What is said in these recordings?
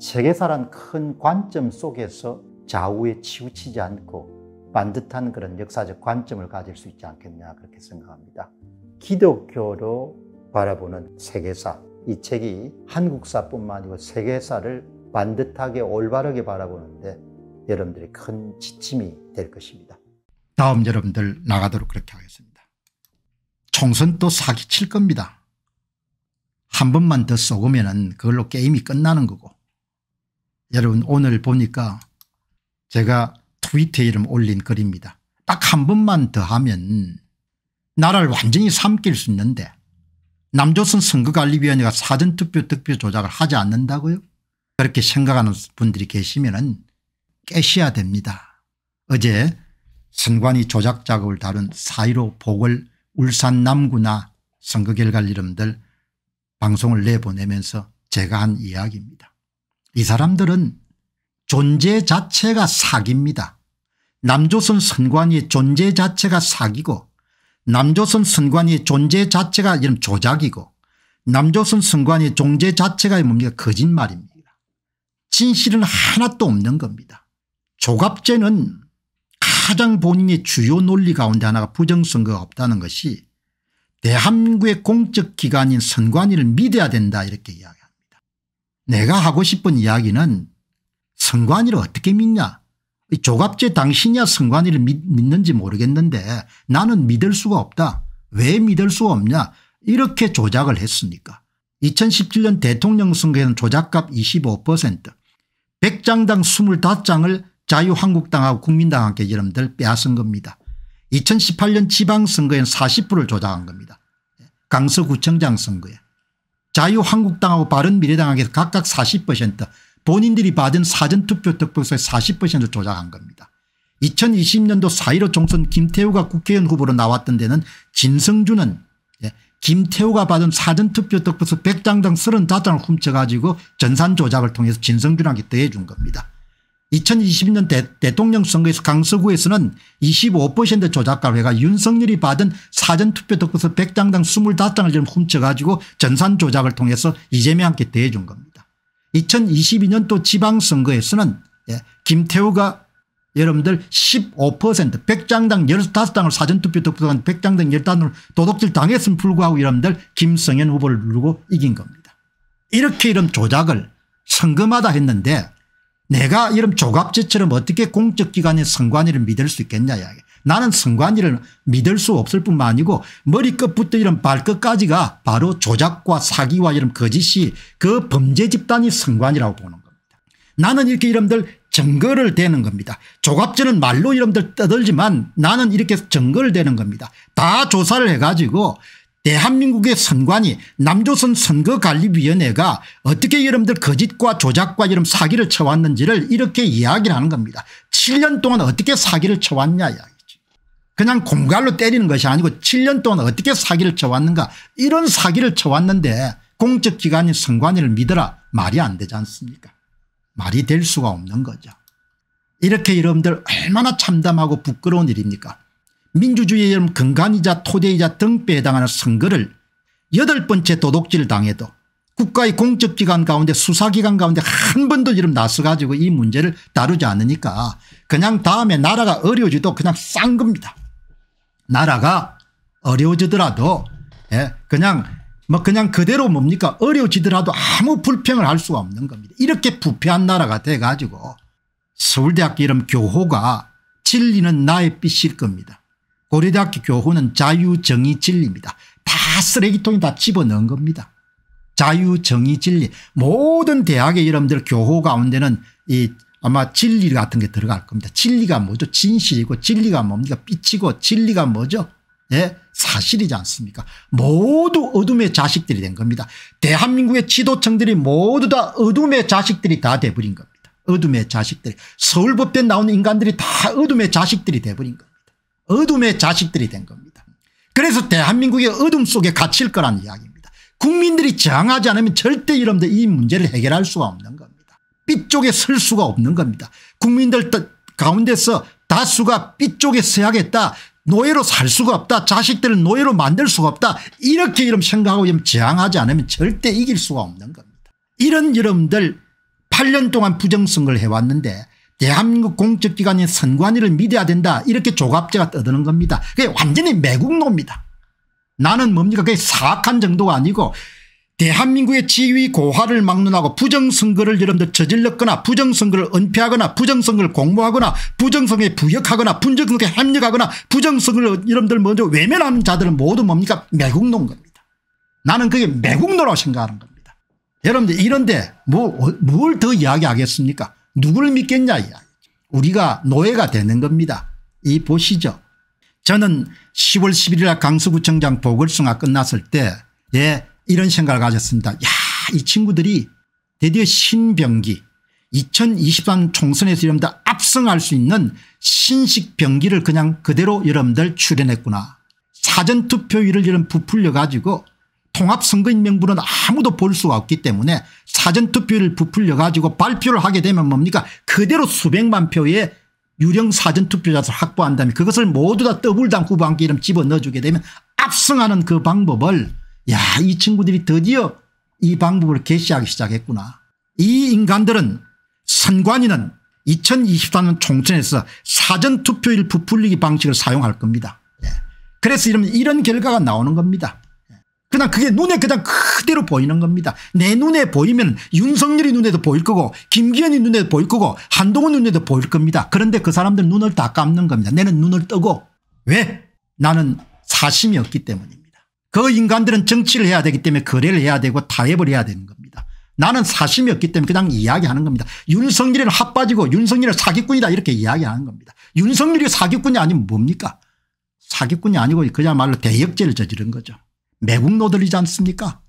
세계사란 큰 관점 속에서 좌우에 치우치지 않고 반듯한 그런 역사적 관점을 가질 수 있지 않겠냐 그렇게 생각합니다. 기독교로 바라보는 세계사 이 책이 한국사뿐만 아니고 세계사를 반듯하게 올바르게 바라보는데 여러분들이 큰 지침이 될 것입니다. 다음 여러분들 나가도록 그렇게 하겠습니다. 총선 또 사기칠 겁니다. 한 번만 더 쏘으면 그걸로 게임이 끝나는 거고 여러분 오늘 보니까 제가 트위터 이름 올린 글입니다. 딱 한 번만 더 하면 나라를 완전히 삼킬 수 있는데 남조선 선거관리위원회가 사전투표 득표 조작을 하지 않는다고요? 그렇게 생각하는 분들이 계시면 은 깨셔야 됩니다. 어제 선관위 조작 작업을 다룬 사1로 보궐 울산 남구나 선거 결과 이름들 방송을 내보내면서 제가 한 이야기입니다. 이 사람들은 존재 자체가 사기입니다. 남조선 선관위의 존재 자체가 사기고 남조선 선관위의 존재 자체가 이런 조작이고 남조선 선관위의 존재 자체가 뭡니까 거짓말입니다. 진실은 하나도 없는 겁니다. 조갑제는 가장 본인의 주요 논리 가운데 하나가 부정선거가 없다는 것이 대한민국의 공적기관인 선관위를 믿어야 된다 이렇게 이야기합니다. 내가 하고 싶은 이야기는 선관위를 어떻게 믿냐 조갑제 당신이야 선관위를 믿, 는지 모르겠는데 나는 믿을 수가 없다. 왜 믿을 수 없냐 이렇게 조작을 했습니까 2017년 대통령 선거에는 조작값 25% 100장당 25장을 자유한국당하고 국민당한테 여러분들 빼앗은 겁니다. 2018년 지방선거에는 40%를 조작한 겁니다. 강서구청장 선거에. 자유한국당하고 바른미래당에게 각각 40% 본인들이 받은 사전투표 득표수의 40%를 조작한 겁니다. 2020년도 4.15 총선 김태우가 국회의원 후보로 나왔던 데는 진성준은 예, 김태우가 받은 사전투표 득표수 100장당 35장을 훔쳐가지고 전산 조작을 통해서 진성준에게 대해준 겁니다. 2022년 대, 대 통령 선거에서 강서구에서는 25% 조작가회가 윤석열이 받은 사전투표 덕분에 100장당 25장을 좀 훔쳐가지고 전산 조작을 통해서 이재명한테 대해준 겁니다. 2022년도 지방선거에서는 예, 김태우가 여러분들 15% 100장당 15장을 사전투표 덕분에 100장당 15장을 도둑질 당했음 불구하고 여러분들 김성현 후보를 누르고 이긴 겁니다. 이렇게 이런 조작을 선거마다 했는데 내가 이런 조갑제처럼 어떻게 공적기관인 선관위를 믿을 수 있겠냐 나는 선관위를 믿을 수 없을 뿐만 아니고 머리끝부터 이런 발끝까지가 바로 조작과 사기와 이런 거짓이 그 범죄 집단이 선관이라고 보는 겁니다. 나는 이렇게 이름들 증거를 대는 겁니다. 조갑제는 말로 이름들 떠들지만 나는 이렇게 증거를 대는 겁니다. 다 조사를 해가지고 대한민국의 선관위 남조선 선거관리위원회가 어떻게 여러분들 거짓과 조작과 여러 사기를 쳐왔는지를 이렇게 이야기를 하는 겁니다. 7년 동안 어떻게 사기를 쳐왔냐 이야기죠. 그냥 공갈로 때리는 것이 아니고 7년 동안 어떻게 사기를 쳐왔는가 이런 사기를 쳐왔는데 공적기관인 선관위를 믿어라 말이 안 되지 않습니까 말이 될 수가 없는 거죠. 이렇게 여러분들 얼마나 참담하고 부끄러운 일입니까 민주주의의 이름 근간이자 토대이자 등배에당하는 선거를 여덟 번째 도둑질 을 당해도 국가의 공적기관 가운데 수사기관 가운데 한 번도 이름 나서가지고 이 문제를 다루지 않으니까 그냥 다음에 나라가 어려워지도 그냥 싼 겁니다. 나라가 어려워지더라도 예 그냥 뭐 그냥 그대로 뭡니까 어려워지더라도 아무 불평을 할 수가 없는 겁니다. 이렇게 부패한 나라가 돼가지고 서울대학교 이름 교호가 진리는 나의 빛일 겁니다. 고려대학교 교훈은 자유정의진리입니다. 다 쓰레기통에 다 집어넣은 겁니다. 자유정의진리 모든 대학의 여러분들 교호 가운데는 이 아마 진리 같은 게 들어갈 겁니다. 진리가 뭐죠 진실이고 진리가 뭡니까 삐치고 진리가 뭐죠 예 사실이지 않습니까 모두 어둠의 자식들이 된 겁니다. 대한민국의 지도층들이 모두 다 어둠의 자식들이 다 돼버린 겁니다. 어둠의 자식들 서울법대 나오 인간들이 다 어둠의 자식들이 돼버린 겁니다. 어둠의 자식들이 된 겁니다. 그래서 대한민국의 어둠 속에 갇힐 거란 이야기입니다. 국민들이 저항하지 않으면 절대 이런데 이 문제를 해결할 수가 없는 겁니다. 삐 쪽에 설 수가 없는 겁니다. 국민들 가운데서 다수가 삐 쪽에 서야겠다. 노예로 살 수가 없다. 자식들을 노예로 만들 수가 없다. 이렇게 이런 생각하고 이런 저항하지 않으면 절대 이길 수가 없는 겁니다. 이런 여러분들 8년 동안 부정선거를 해왔는데 대한민국 공적기관인 선관위를 믿어야 된다 이렇게 조갑제가 떠드는 겁니다. 그게 완전히 매국노입니다. 나는 뭡니까 그게 사악한 정도가 아니고 대한민국의 지위 고하를 막론하고 부정선거를 여러분들 저질렀거나 부정선거를 은폐하거나 부정선거를 공모하거나 부정선거에 부역하거나 부정선거에 합력하거나 부정선거를 여러분들 먼저 외면하는 자들은 모두 뭡니까 매국노인 겁니다. 나는 그게 매국노라고 생각하는 겁니다. 여러분들 이런데 뭐 뭘더 어, 이야기하겠습니까 누구를 믿겠냐 이야 우리가 노예가 되는 겁니다. 이 보시죠. 저는 10월 11일 강서구청장 보궐선거 끝났을 때 예, 이런 생각을 가졌습니다. 야, 이 친구들이 드디어 신병기 2023 총선에서 여러분들 압승할 수 있는 신식 병기를 그냥 그대로 여러분들 출연했구나. 사전투표율을 이런 부풀려 가지고 통합선거인 명부는 아무도 볼 수가 없기 때문에 사전투표를 부풀려 가지고 발표를 하게 되면 뭡니까 그대로 수백만 표의 유령 사전투표자를 확보한 다면 그것을 모두 다 더블당 후반기 이름 집어넣어주게 되면 압승하는 그 방법을 야 이 친구들이 드디어 이 방법을 개시하기 시작했구나. 이 인간들은 선관위는 2 0 2 4년 총선에서 사전투표일 부풀리기 방식을 사용할 겁니다. 예. 그래서 이러면 이런 결과가 나오는 겁니다. 그냥 그게 눈에 그냥 그대로 보이는 겁니다. 내 눈에 보이면 윤석열이 눈에도 보일 거고 김기현이 눈에도 보일 거고 한동훈 눈에도 보일 겁니다. 그런데 그 사람들 눈을 다 감는 겁니다. 내는 눈을 뜨고 왜? 나는 사심이 없기 때문입니다. 그 인간들은 정치를 해야 되기 때문에 거래를 해야 되고 타협을 해야 되는 겁니다. 나는 사심이 없기 때문에 그냥 이야기하는 겁니다. 윤석열은 핫빠지고 윤석열은 사기꾼이다 이렇게 이야기하는 겁니다. 윤석열이 사기꾼이 아니면 뭡니까? 사기꾼이 아니고 그야말로 대역죄를 저지른 거죠. 매국노들이지 않습니까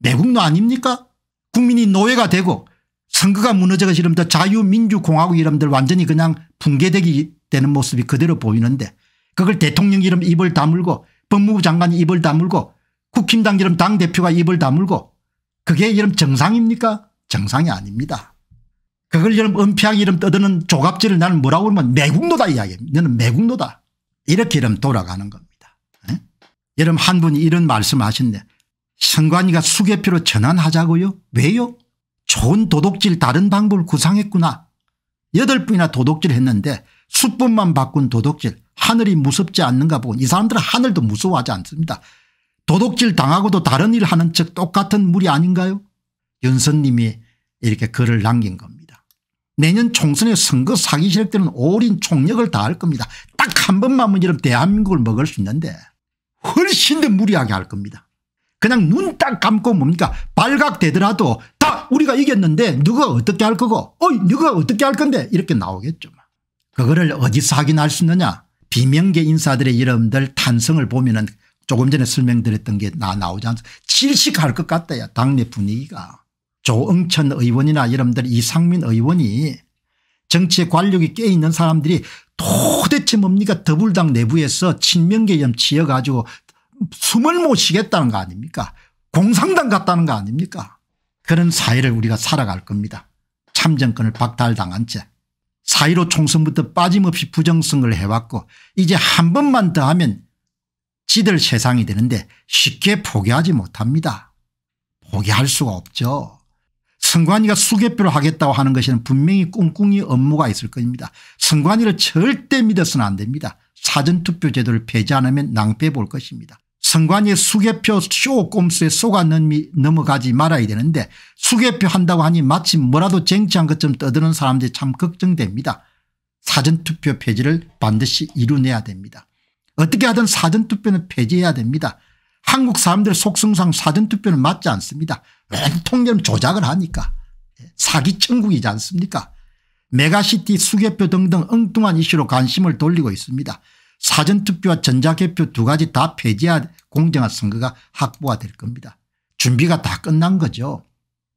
매국노 아닙니까 국민이 노예가 되고 선거가 무너져가 이러면 자유민주공화국 이름들 완전히 그냥 붕괴되기 되는 모습이 그대로 보이는데 그걸 대통령 이름 입을 다물고 법무부 장관 입을 다물고 국힘당 이름 당대표가 입을 다물고 그게 이름 정상입니까 정상이 아닙니다. 그걸 이름 은폐하기 이름 떠드는 조갑질을 나는 뭐라고 그러면 매국노다 이야기 너는 매국노다. 이렇게 이름 돌아가는 겁니다. 여러분 한 분이 이런 말씀하신데 선관위가 수개표로 전환하자고요. 왜요? 좋은 도둑질 다른 방법을 구상했구나. 여덟 분이나 도둑질 했는데 수분만 바꾼 도둑질 하늘이 무섭지 않는가 보군. 이 사람들은 하늘도 무서워하지 않습니다. 도둑질 당하고도 다른 일 하는 척 똑같은 물이 아닌가요? 연선님이 이렇게 글을 남긴 겁니다. 내년 총선에 선거 사기 실력 때는 올인 총력을 다할 겁니다. 딱 한 번만 문제로 뭐 대한민국을 먹을 수 있는데 훨씬 더 무리하게 할 겁니다. 그냥 눈 딱 감고 뭡니까 발각되더라도 다 우리가 이겼는데 누가 어떻게 할 거고 어이 누가 어떻게 할 건데 이렇게 나오겠죠. 그거를 어디서 확인할 수 있느냐 비명계 인사들의 이름들 탄성을 보면 은 조금 전에 설명드렸던 게 나 나오지 않습니까 질식할 것 같다야 당내 분위기가. 조응천 의원이나 여러들 이상민 의원이 정치의 관력이 깨있는 사람들이 도대체 뭡니까 더불당 내부에서 친명계염 지어가지고 숨을 못 쉬겠다는 거 아닙니까 공상당 같다는 거 아닙니까 그런 사회를 우리가 살아갈 겁니다. 참정권을 박탈당한 채. 사이로 총선부터 빠짐없이 부정선을 해왔고 이제 한 번만 더 하면 지들 세상이 되는데 쉽게 포기하지 못합니다. 포기할 수가 없죠. 선관위가 수개표를 하겠다고 하는 것에는 분명히 꿍꿍이 업무가 있을 것입니다. 선관위를 절대 믿어서는 안 됩니다. 사전투표 제도를 폐지하면 낭패 해볼 것입니다. 선관위의 수개표 쇼 꼼수에 속아 넘어가지 말아야 되는데 수개표 한다고 하니 마치 뭐라도 쟁취한 것처럼 떠드는 사람들이 참 걱정됩니다. 사전투표 폐지를 반드시 이루내야 됩니다. 어떻게 하든 사전투표는 폐지해야 됩니다. 한국 사람들 속성상 사전투표는 맞지 않습니다. 맨통념 조작을 하니까 사기 천국이지 않습니까 메가시티 수개표 등등 엉뚱한 이슈로 관심을 돌리고 있습니다. 사전투표와 전자개표 두 가지 다폐지한 공정한 선거가 확보가 될 겁니다. 준비가 다 끝난 거죠.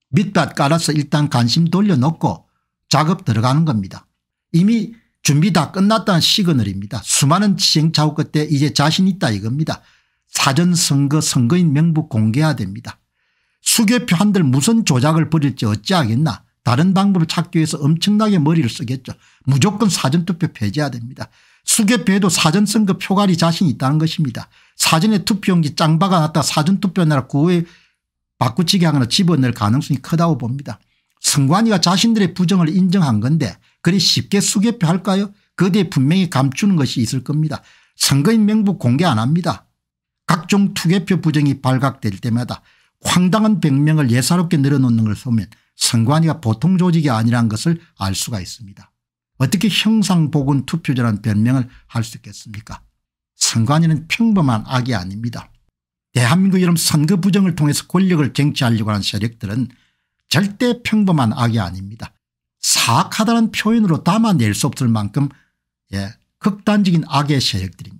밑밥 깔아서 일단 관심 돌려놓고 작업 들어가는 겁니다. 이미 준비 다 끝났다는 시그널입니다. 수많은 시행착오 끝에 이제 자신 있다 이겁니다. 사전선거 선거인 명부 공개해야 됩니다. 수개표 한들 무슨 조작을 벌일지 어찌하겠나 다른 방법을 찾기 위해서 엄청나게 머리를 쓰겠죠. 무조건 사전투표 폐지해야 됩니다. 수개표에도 사전선거 그 표가이 자신이 있다는 것입니다. 사전에 투표용지 짱박아 났다 사전투표나라 구호에 바꾸치기 하거나 집어넣을 가능성이 크다고 봅니다. 선관위가 자신들의 부정을 인정한 건데 그리 쉽게 수개표 할까요 그대에 분명히 감추는 것이 있을 겁니다. 선거인 명부 공개 안 합니다. 각종 투개표 부정이 발각될 때마다 황당한 병명을 예사롭게 내려놓는 걸 보면 선관위가 보통 조직이 아니라는 것을 알 수가 있습니다. 어떻게 형상복은 투표제란 변명을 할 수 있겠습니까 선관위는 평범한 악이 아닙니다. 대한민국 이런 선거 부정을 통해서 권력을 쟁취하려고 하는 세력들은 절대 평범한 악이 아닙니다. 사악하다는 표현으로 담아낼 수 없을 만큼 예, 극단적인 악의 세력들입니다.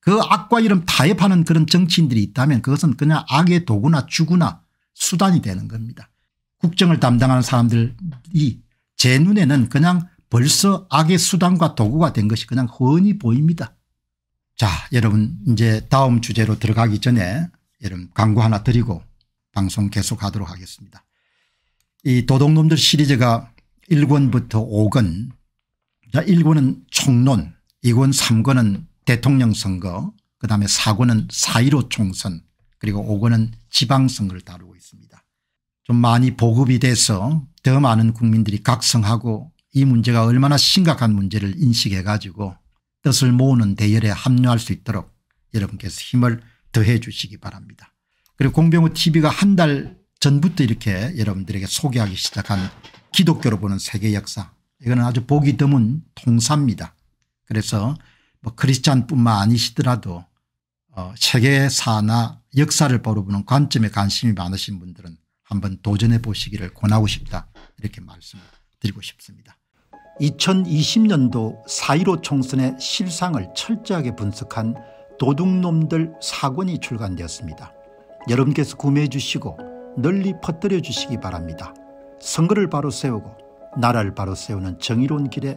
그 악과 이름 타협하는 그런 정치인들이 있다면 그것은 그냥 악의 도구나 주구나 수단이 되는 겁니다. 국정을 담당하는 사람들이 제 눈에는 그냥 벌써 악의 수단과 도구가 된 것이 그냥 훤히 보입니다. 자 여러분 이제 다음 주제로 들어가기 전에 여러분 광고 하나 드리고 방송 계속하도록 하겠습니다. 이 도둑놈들 시리즈가 1권부터 5권 1권은 총론 2권 3권은 대통령 선거 그다음에 4권은 4.15 총선 그리고 5권은 지방선거를 다루고 있습니다. 좀 많이 보급이 돼서 더 많은 국민들이 각성하고 이 문제가 얼마나 심각한 문제를 인식해 가지고 뜻을 모으는 대열에 합류할 수 있도록 여러분께서 힘을 더해 주시기 바랍니다. 그리고 공병호 tv가 한 달 전부터 이렇게 여러분들에게 소개하기 시작한 기독교로 보는 세계 역사 이거는 아주 보기 드문 통사입니다. 그래서 뭐 크리스찬뿐만 아니시더라도 어 세계사나 역사를 바라보는 관점에 관심이 많으신 분들은 한번 도전해 보시기를 권하고 싶다 이렇게 말씀드리고 싶습니다. 2020년도 4.15 총선의 실상을 철저하게 분석한 도둑놈들 사권이 출간되었습니다. 여러분께서 구매해 주시고 널리 퍼뜨려 주시기 바랍니다. 선거를 바로 세우고 나라를 바로 세우는 정의로운 길에